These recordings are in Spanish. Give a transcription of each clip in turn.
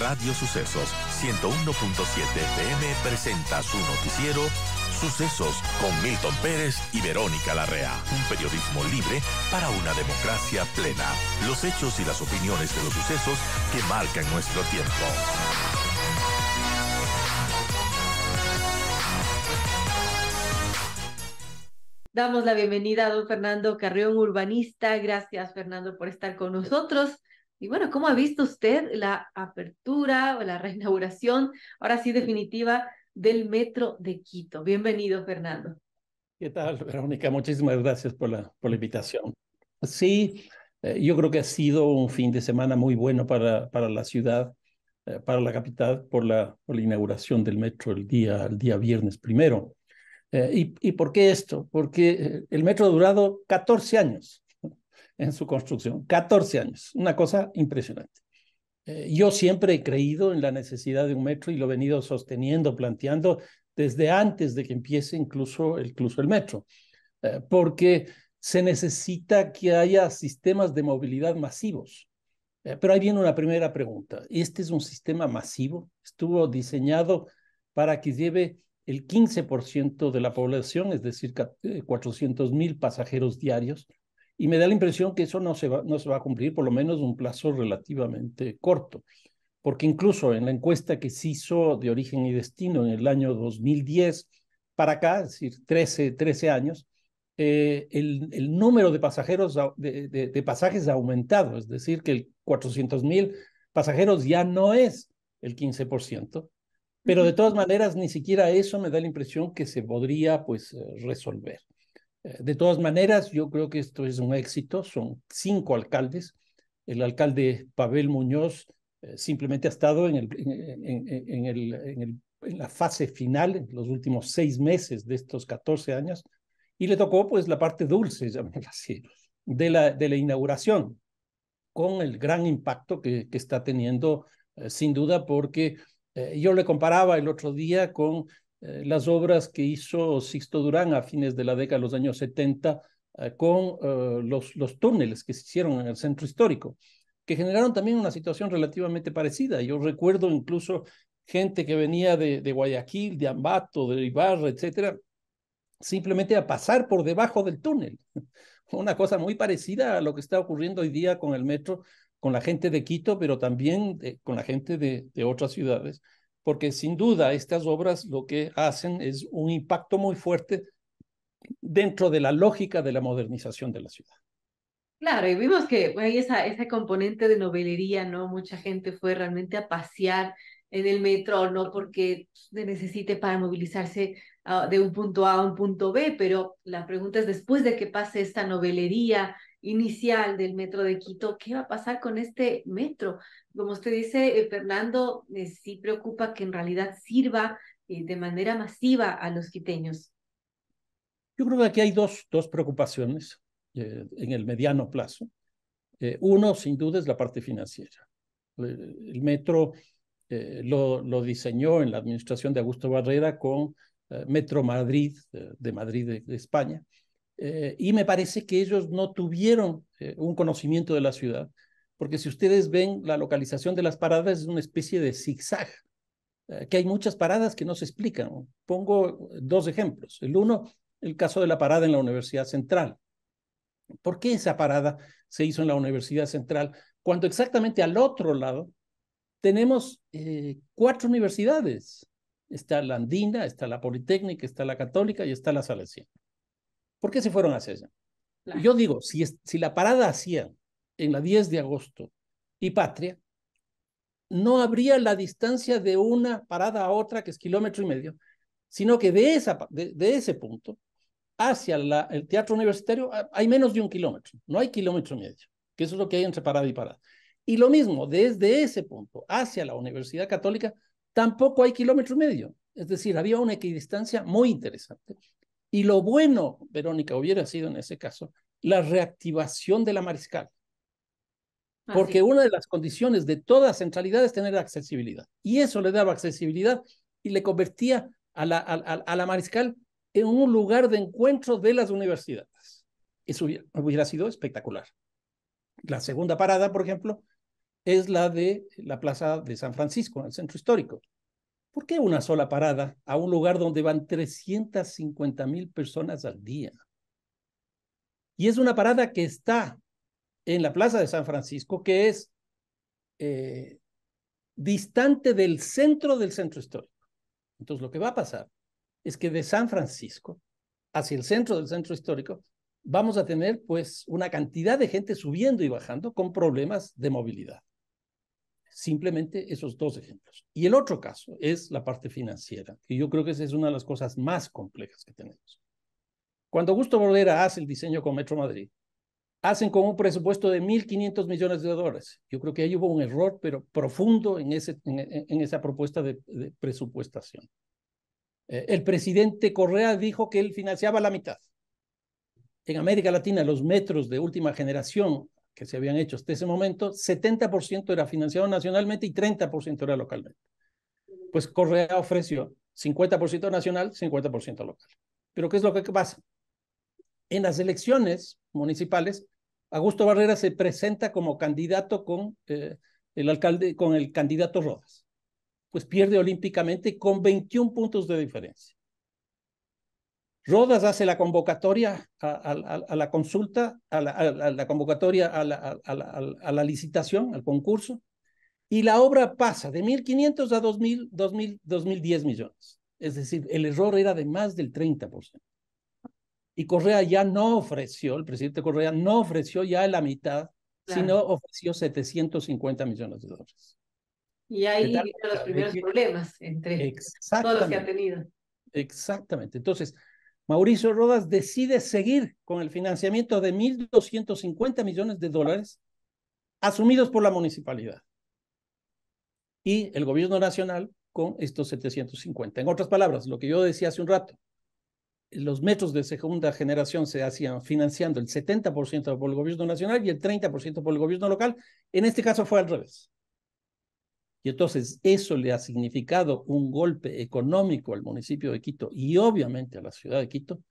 Radio Sucesos 101.7 FM presenta su noticiero Sucesos con Milton Pérez y Verónica Larrea. Un periodismo libre para una democracia plena. Los hechos y las opiniones de los sucesos que marcan nuestro tiempo. Damos la bienvenida a don Fernando Carrión, urbanista. Gracias, Fernando, por estar con nosotros. Y bueno, ¿cómo ha visto usted la apertura o la reinauguración, ahora sí definitiva, del metro de Quito? Bienvenido, Fernando. ¿Qué tal, Verónica? Muchísimas gracias por la, invitación. Sí, eh, yo creo que ha sido un fin de semana muy bueno para, para la ciudad, eh, para la capital, por la, por la inauguración del metro el día, el día viernes primero. Eh, y, ¿Y por qué esto? Porque el metro ha durado 14 años en su construcción. 14 años, una cosa impresionante. Eh, yo siempre he creído en la necesidad de un metro y lo he venido sosteniendo, planteando desde antes de que empiece incluso, incluso el metro, eh, porque se necesita que haya sistemas de movilidad masivos. Eh, pero ahí viene una primera pregunta. ¿Este es un sistema masivo? Estuvo diseñado para que lleve el 15% de la población, es decir, 400.000 mil pasajeros diarios, y me da la impresión que eso no se, va, a cumplir, por lo menos un plazo relativamente corto, porque incluso en la encuesta que se hizo de origen y destino en el año 2010 para acá, es decir, 13, 13 años, eh, el, número de pasajeros de, pasajes ha aumentado, es decir, que el 400.000 pasajeros ya no es el 15%, pero de todas maneras ni siquiera eso me da la impresión que se podría pues eh, resolver. Eh, de todas maneras, yo creo que esto es un éxito. Son cinco alcaldes. El alcalde Pavel Muñoz eh, simplemente ha estado en, la fase final, en los últimos seis meses de estos 14 años, y le tocó pues la parte dulce, así, de la, inauguración, con el gran impacto que, está teniendo, eh, sin duda, porque yo le comparaba el otro día con eh, las obras que hizo Sixto Durán a fines de la década de los años 70 eh, con eh, los, los túneles que se hicieron en el centro histórico, que generaron también una situación relativamente parecida. Yo recuerdo incluso gente que venía de, de Guayaquil, de Ambato, de Ibarra, etcétera, simplemente a pasar por debajo del túnel. Una cosa muy parecida a lo que está ocurriendo hoy día con el metro, con la gente de Quito, pero también con la gente de otras ciudades porque sin duda estas obras lo que hacen es un impacto muy fuerte dentro de la lógica de la modernización de la ciudad. Claro, y vimos que hay esa, esa componente de novelería, ¿no? Mucha gente fue realmente a pasear en el metro, no porque se necesite para movilizarse ah, de un punto A a un punto B, pero la pregunta es después de que pase esta novelería, inicial del metro de Quito, ¿qué va a pasar con este metro? Como usted dice, eh, Fernando, eh, sí preocupa que en realidad sirva eh, de manera masiva a los quiteños. Yo creo que aquí hay dos, dos preocupaciones en el mediano plazo. uno, sin duda, es la parte financiera. El, metro lo, lo diseñó en la administración de Augusto Barrera con Metro Madrid, de Madrid, de España, eh, y me parece que ellos no tuvieron eh, un conocimiento de la ciudad, porque si ustedes ven la localización de las paradas es una especie de zigzag, eh, que hay muchas paradas que no se explican. Pongo dos ejemplos. El uno, el caso de la parada en la Universidad Central. ¿Por qué esa parada se hizo en la Universidad Central cuando exactamente al otro lado tenemos cuatro universidades? Está la Andina, está la Politécnica, está la Católica y está la Salesiana. ¿Por qué se fueron a César? Yo digo, si, la parada hacía en la 10 de agosto y Patria, no habría la distancia de una parada a otra, que es kilómetro y medio, sino que de, esa, de, ese punto hacia el teatro universitario hay menos de un kilómetro, no hay kilómetro y medio, que eso es lo que hay entre parada y parada. Y lo mismo, desde ese punto hacia la Universidad Católica, tampoco hay kilómetro y medio. Es decir, había una equidistancia muy interesante y lo bueno, Verónica, hubiera sido en ese caso la reactivación de la mariscal. Porque una de las condiciones de toda centralidad es tener accesibilidad. Y eso le daba accesibilidad y le convertía a la, mariscal en un lugar de encuentro de las universidades. Eso hubiera sido espectacular. La segunda parada, por ejemplo, es la de la Plaza de San Francisco, en el centro histórico. ¿Por qué una sola parada a un lugar donde van 350 mil personas al día? Y es una parada que está en la Plaza de San Francisco, que es eh, distante del centro del centro histórico. Entonces, lo que va a pasar es que de San Francisco hacia el centro del centro histórico vamos a tener pues una cantidad de gente subiendo y bajando con problemas de movilidad. Simplemente esos dos ejemplos. Y el otro caso es la parte financiera, que yo creo que esa es una de las cosas más complejas que tenemos. Cuando Augusto Bordera hace el diseño con Metro Madrid, hacen con un presupuesto de 1.500 millones de dólares. Yo creo que ahí hubo un error, pero profundo en, ese, en, esa propuesta de, presupuestación. Eh, el presidente Correa dijo que él financiaba la mitad. En América Latina, los metros de última generación que se habían hecho hasta ese momento, 70% era financiado nacionalmente y 30% era localmente. Pues Correa ofreció 50% nacional, 50% local. Pero ¿qué es lo que pasa? En las elecciones municipales, Augusto Barrera se presenta como candidato con eh, el alcalde, con el candidato Rodas. Pues pierde olímpicamente con 21 puntos de diferencia. Rodas hace la convocatoria a, la consulta, a la, convocatoria la, a la, licitación, al concurso, y la obra pasa de 1.500 a 2.000, 2000, 2.010 millones. Es decir, el error era de más del 30%. Y Correa ya no ofreció, el presidente Correa no ofreció ya la mitad, sino ofreció 750 millones de dólares. Y ahí vinieron los primeros problemas entre todos los que ha tenido. Exactamente. Entonces, Mauricio Rodas decide seguir con el financiamiento de 1.250 millones de dólares asumidos por la municipalidad y el gobierno nacional con estos 750. En otras palabras, lo que yo decía hace un rato, los metros de segunda generación se hacían financiando el 70% por el gobierno nacional y el 30% por el gobierno local. En este caso fue al revés. Y entonces eso le ha significado un golpe económico al municipio de Quito y obviamente a la ciudad de Quito,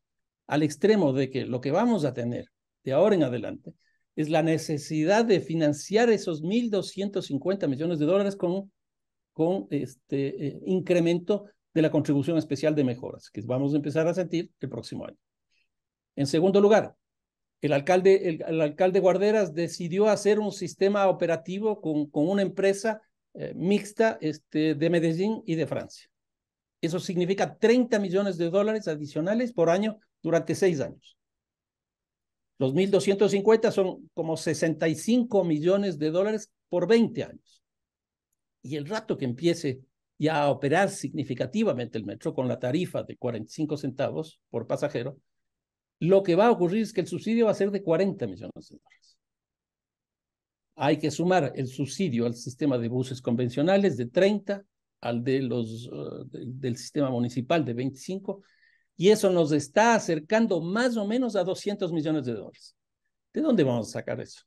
al extremo de que lo que vamos a tener de ahora en adelante es la necesidad de financiar esos 1.250 millones de dólares con, con este eh, incremento de la contribución especial de mejoras, que vamos a empezar a sentir el próximo año. En segundo lugar, el alcalde, alcalde Guarderas decidió hacer un sistema operativo con, con una empresa eh, mixta este, de Medellín y de Francia. Eso significa 30 millones de dólares adicionales por año durante seis años. Los 1.250 son como 65 millones de dólares por 20 años. Y el rato que empiece ya a operar significativamente el metro con la tarifa de 45 centavos por pasajero, lo que va a ocurrir es que el subsidio va a ser de 40 millones de dólares hay que sumar el subsidio al sistema de buses convencionales de 30, al de los, eh, del sistema municipal de 25, y eso nos está acercando más o menos a 200 millones de dólares. ¿De dónde vamos a sacar eso?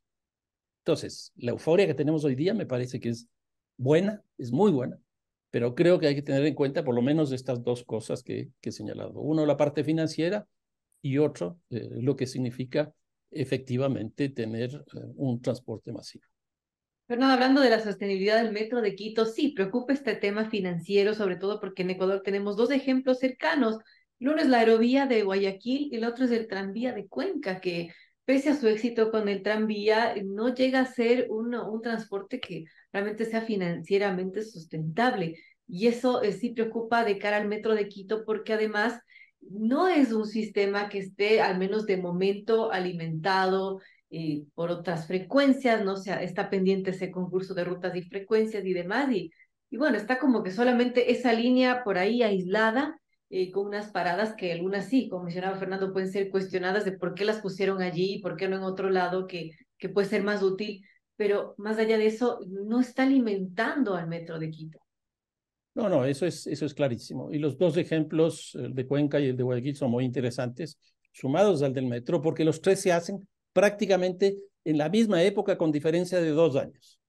Entonces, la euforia que tenemos hoy día me parece que es buena, es muy buena, pero creo que hay que tener en cuenta por lo menos estas dos cosas que, he señalado. Uno, la parte financiera y otro, eh, lo que significa efectivamente tener eh, un transporte masivo. Fernando, hablando de la sostenibilidad del metro de Quito, sí, preocupa este tema financiero, sobre todo porque en Ecuador tenemos dos ejemplos cercanos. Uno es la aerovía de Guayaquil y el otro es el tranvía de Cuenca, que pese a su éxito con el tranvía, no llega a ser un un transporte que realmente sea financieramente sustentable. Y eso eh, sí preocupa de cara al metro de Quito porque además no es un sistema que esté, al menos de momento, alimentado eh, por otras frecuencias, ¿no? O sea, está pendiente ese concurso de rutas y frecuencias y demás, y, y bueno, está como que solamente esa línea por ahí aislada, eh, con unas paradas que algunas sí, como mencionaba Fernando, pueden ser cuestionadas de por qué las pusieron allí y por qué no en otro lado que, que puede ser más útil, pero más allá de eso, no está alimentando al metro de Quito. No, no, eso es, eso es clarísimo. Y los dos ejemplos, el de Cuenca y el de Guayaquil, son muy interesantes, sumados al del metro, porque los tres se hacen prácticamente en la misma época con diferencia de dos años.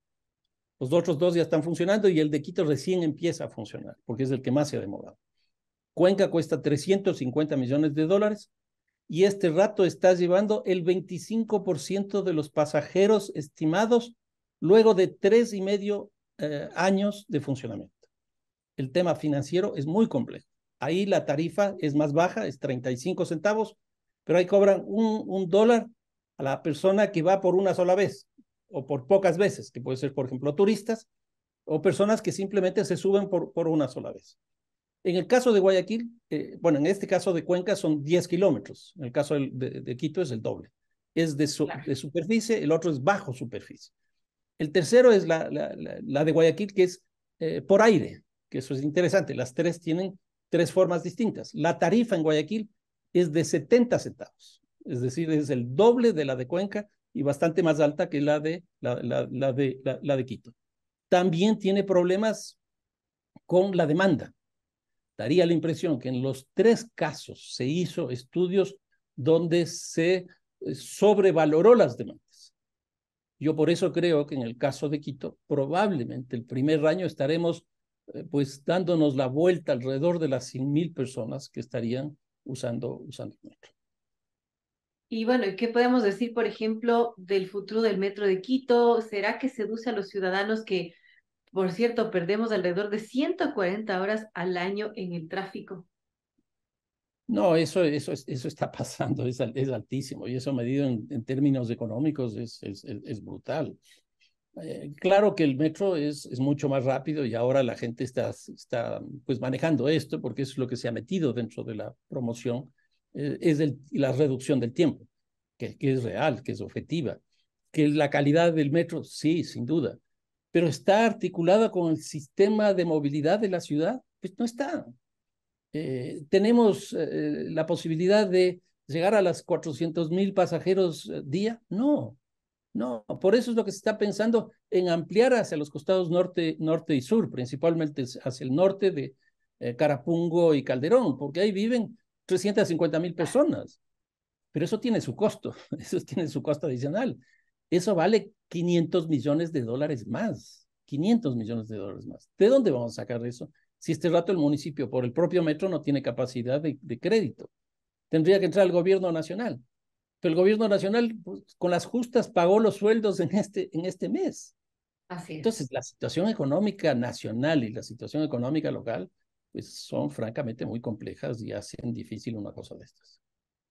Los otros dos ya están funcionando y el de Quito recién empieza a funcionar, porque es el que más se ha demorado. Cuenca cuesta 350 millones de dólares y este rato está llevando el 25% de los pasajeros estimados luego de tres y medio eh, años de funcionamiento el tema financiero es muy complejo. Ahí la tarifa es más baja, es 35 centavos, pero ahí cobran un, un dólar a la persona que va por una sola vez o por pocas veces, que puede ser, por ejemplo, turistas o personas que simplemente se suben por, por una sola vez. En el caso de Guayaquil, eh, bueno, en este caso de Cuenca son 10 kilómetros, en el caso de, Quito es el doble. Es de, superficie, el otro es bajo superficie. El tercero es la, la, de Guayaquil, que es eh, por aire que eso es interesante, las tres tienen tres formas distintas. La tarifa en Guayaquil es de 70 centavos, es decir, es el doble de la de Cuenca y bastante más alta que la de, la, la, la de, la, de Quito. También tiene problemas con la demanda. Daría la impresión que en los tres casos se hizo estudios donde se eh, sobrevaloró las demandas. Yo por eso creo que en el caso de Quito, probablemente el primer año estaremos eh, pues dándonos la vuelta alrededor de las 100.000 personas que estarían usando, usando el metro. Y bueno, ¿qué podemos decir, por ejemplo, del futuro del metro de Quito? ¿Será que seduce a los ciudadanos que, por cierto, perdemos alrededor de 140 horas al año en el tráfico? No, eso, eso, eso está pasando, es, es altísimo y eso medido en, en términos económicos es, es, es brutal. Eh, claro que el metro es, mucho más rápido y ahora la gente está, está pues manejando esto porque es lo que se ha metido dentro de la promoción, eh, es la reducción del tiempo, que, es real, que es objetiva. Que la calidad del metro, sí, sin duda, pero está articulada con el sistema de movilidad de la ciudad, pues no está. Eh, tenemos la posibilidad de llegar a las 400 mil pasajeros día, no no, por eso es lo que se está pensando en ampliar hacia los costados norte, norte y sur, principalmente hacia el norte de eh, Carapungo y Calderón, porque ahí viven 350 mil personas. Pero eso tiene su costo, eso tiene su costo adicional. Eso vale 500 millones de dólares más, 500 millones de dólares más. ¿De dónde vamos a sacar eso? Si este rato el municipio por el propio metro no tiene capacidad de, de crédito. Tendría que entrar el gobierno nacional. Pero el gobierno nacional pues, con las justas pagó los sueldos en este, en este mes. Así es. Entonces, la situación económica nacional y la situación económica local pues son francamente muy complejas y hacen difícil una cosa de estas.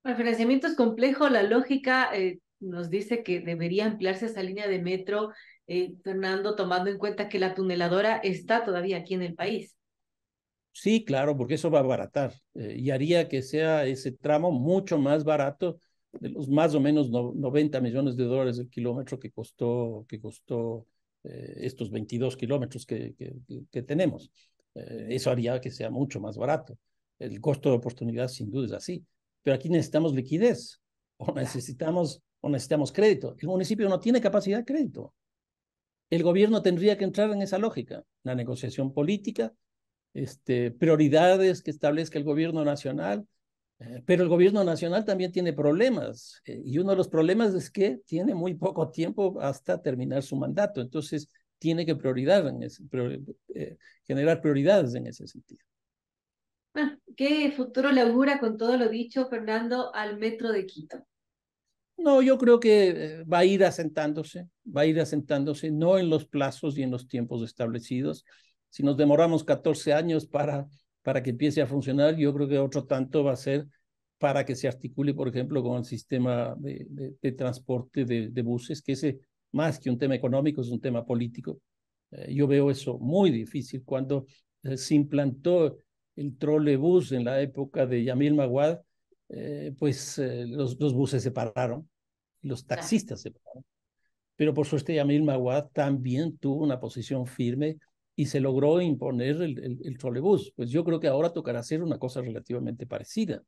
El financiamiento es complejo, la lógica eh, nos dice que debería ampliarse esa línea de metro, eh, Fernando, tomando en cuenta que la tuneladora está todavía aquí en el país. Sí, claro, porque eso va a abaratar eh, y haría que sea ese tramo mucho más barato de los más o menos 90 millones de dólares el kilómetro que costó, que costó eh, estos 22 kilómetros que, que, tenemos. Eh, eso haría que sea mucho más barato. El costo de oportunidad sin duda es así, pero aquí necesitamos liquidez o necesitamos, o necesitamos crédito. El municipio no tiene capacidad de crédito. El gobierno tendría que entrar en esa lógica, la negociación política, este, prioridades que establezca el gobierno nacional, eh, pero el gobierno nacional también tiene problemas eh, y uno de los problemas es que tiene muy poco tiempo hasta terminar su mandato. Entonces tiene que priorizar en eh, generar prioridades en ese sentido. Ah, ¿Qué futuro le augura con todo lo dicho, Fernando, al Metro de Quito? No, yo creo que va a ir asentándose, va a ir asentándose, no en los plazos y en los tiempos establecidos. Si nos demoramos 14 años para para que empiece a funcionar. Yo creo que otro tanto va a ser para que se articule, por ejemplo, con el sistema de, transporte de, buses, que ese más que un tema económico es un tema político. Eh, yo veo eso muy difícil. Cuando eh, se implantó el trolebús en la época de Yamil Maguad, eh, pues los, los, buses se pararon, los taxistas se pararon. Pero por suerte Yamil Maguad también tuvo una posición firme y se logró imponer el, el, trolebús. Pues yo creo que ahora tocará hacer una cosa relativamente parecida,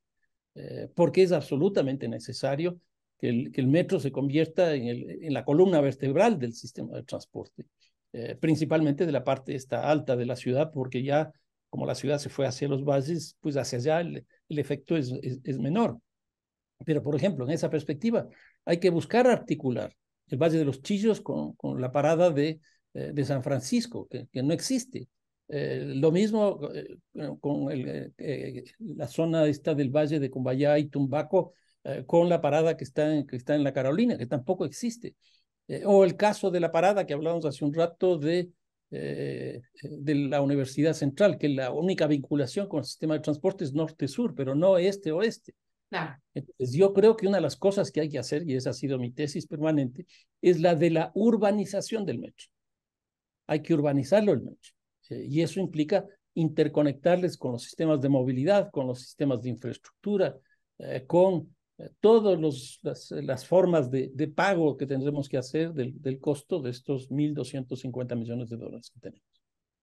eh, porque es absolutamente necesario que el, que el metro se convierta en, en, la columna vertebral del sistema de transporte, eh, principalmente de la parte esta alta de la ciudad, porque ya como la ciudad se fue hacia los valles, pues hacia allá el, efecto es, es, menor. Pero, por ejemplo, en esa perspectiva, hay que buscar articular el Valle de los Chillos con la parada de eh, de San Francisco, que, no existe. Eh, lo mismo eh, con la zona esta del Valle de Cumbayá y Tumbaco, con la parada que está, en, que está en la Carolina, que tampoco existe. o el caso de la parada que hablábamos hace un rato de, de la Universidad Central, que la única vinculación con el sistema de transporte es norte-sur, pero no este-oeste. yo creo que una de las cosas que hay que hacer, y esa ha sido mi tesis permanente, es la de la urbanización del metro hay que urbanizarlo el noche. Eh, y eso implica interconectarles con los sistemas de movilidad, con los sistemas de infraestructura, eh, con eh, todas las, formas de, pago que tendremos que hacer del, del costo de estos 1.250 millones de dólares que tenemos.